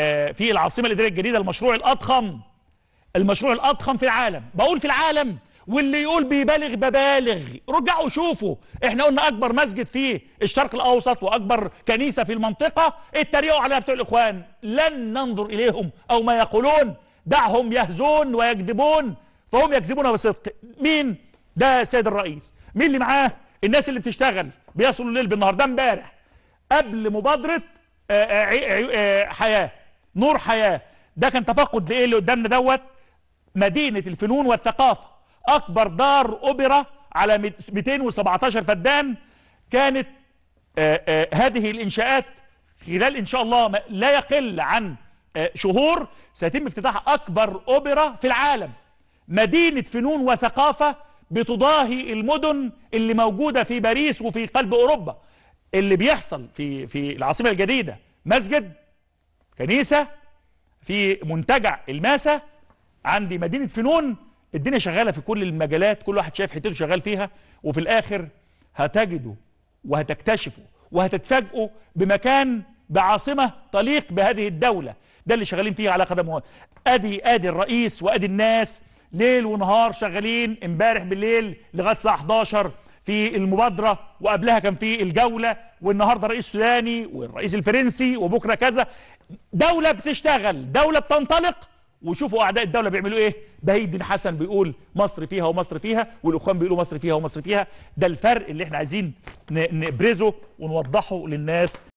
آه، في العاصمه الاداريه الجديده المشروع الاضخم المشروع الاضخم في العالم بقول في العالم واللي يقول بيبالغ ببالغ رجعوا شوفوا احنا قلنا اكبر مسجد في الشرق الاوسط واكبر كنيسه في المنطقه اتريقوا عليها بتوع الاخوان لن ننظر اليهم او ما يقولون دعهم يهزون ويكذبون فهم يكذبون بصدق مين ده السيد الرئيس مين اللي معاه الناس اللي بتشتغل بيصلوا الليل بالنهار ده امبارح قبل مبادره آه، آه، حياه نور حياة ده كان تفقد لإيه اللي قدامنا دوت مدينة الفنون والثقافة أكبر دار أوبرا على 217 فدان كانت آآ آه، آآ آه، هذه الإنشاءات خلال إن شاء الله لا يقل عن آه، شهور سيتم افتتاح أكبر أوبرا في العالم مدينة فنون وثقافة بتضاهي المدن اللي موجودة في باريس وفي قلب أوروبا اللي بيحصل في في العاصمة الجديدة مسجد كنيسه في منتجع الماسه عندي مدينه فنون الدنيا شغاله في كل المجالات كل واحد شايف حتته شغال فيها وفي الاخر هتجدوا وهتكتشفوا وهتتفاجئوا بمكان بعاصمه تليق بهذه الدوله ده اللي شغالين فيه على قدم ادي ادي الرئيس وادي الناس ليل ونهار شغالين امبارح بالليل لغايه الساعه 11 في المبادره وقبلها كان في الجوله والنهارده الرئيس السوداني والرئيس الفرنسي وبكره كذا دوله بتشتغل دوله بتنطلق وشوفوا اعداء الدوله بيعملوا ايه بهي الدين حسن بيقول مصر فيها ومصر فيها والاخوان بيقولوا مصر فيها ومصر فيها ده الفرق اللي احنا عايزين نبرزه ونوضحه للناس